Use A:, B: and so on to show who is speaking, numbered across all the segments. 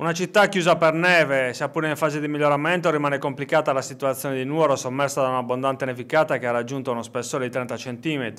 A: Una città chiusa per neve, sia pure in fase di miglioramento, rimane complicata la situazione di Nuoro, sommersa da un'abbondante nevicata che ha raggiunto uno spessore di 30 cm.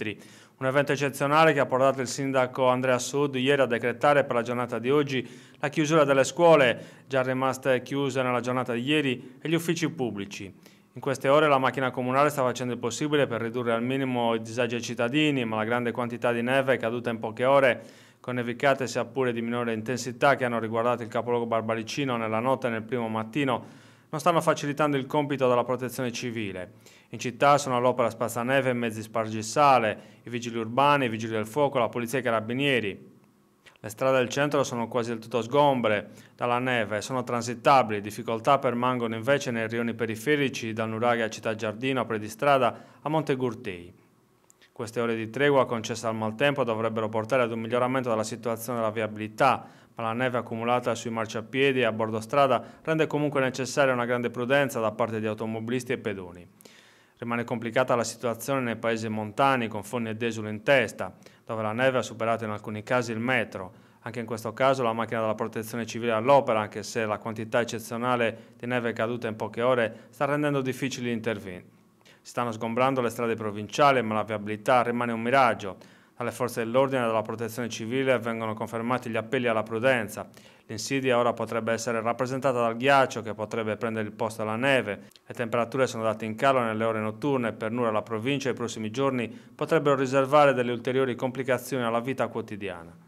A: Un evento eccezionale che ha portato il sindaco Andrea Sud ieri a decretare per la giornata di oggi la chiusura delle scuole, già rimaste chiuse nella giornata di ieri, e gli uffici pubblici. In queste ore la macchina comunale sta facendo il possibile per ridurre al minimo i disagi ai cittadini, ma la grande quantità di neve caduta in poche ore, con nevicate sia pure di minore intensità che hanno riguardato il capoluogo barbaricino nella notte e nel primo mattino, non stanno facilitando il compito della protezione civile. In città sono all'opera spazzaneve e mezzi spargisale, i vigili urbani, i vigili del fuoco, la polizia e i carabinieri. Le strade del centro sono quasi del tutto sgombre dalla neve, e sono transitabili, difficoltà permangono invece nei rioni periferici da Nuraga a Città Giardino, a Predistrada, a Monte Gurtei. Queste ore di tregua concesse al maltempo dovrebbero portare ad un miglioramento della situazione della viabilità, ma la neve accumulata sui marciapiedi e a bordo strada rende comunque necessaria una grande prudenza da parte di automobilisti e pedoni. Rimane complicata la situazione nei paesi montani con Fonni e Desule in testa, dove la neve ha superato in alcuni casi il metro. Anche in questo caso la macchina della protezione civile è all'opera, anche se la quantità eccezionale di neve caduta in poche ore sta rendendo difficili gli interventi. Si stanno sgombrando le strade provinciali, ma la viabilità rimane un miraggio. Alle forze dell'ordine e dalla protezione civile vengono confermati gli appelli alla prudenza. L'insidia ora potrebbe essere rappresentata dal ghiaccio che potrebbe prendere il posto alla neve. Le temperature sono date in calo nelle ore notturne e per nulla la provincia i prossimi giorni potrebbero riservare delle ulteriori complicazioni alla vita quotidiana.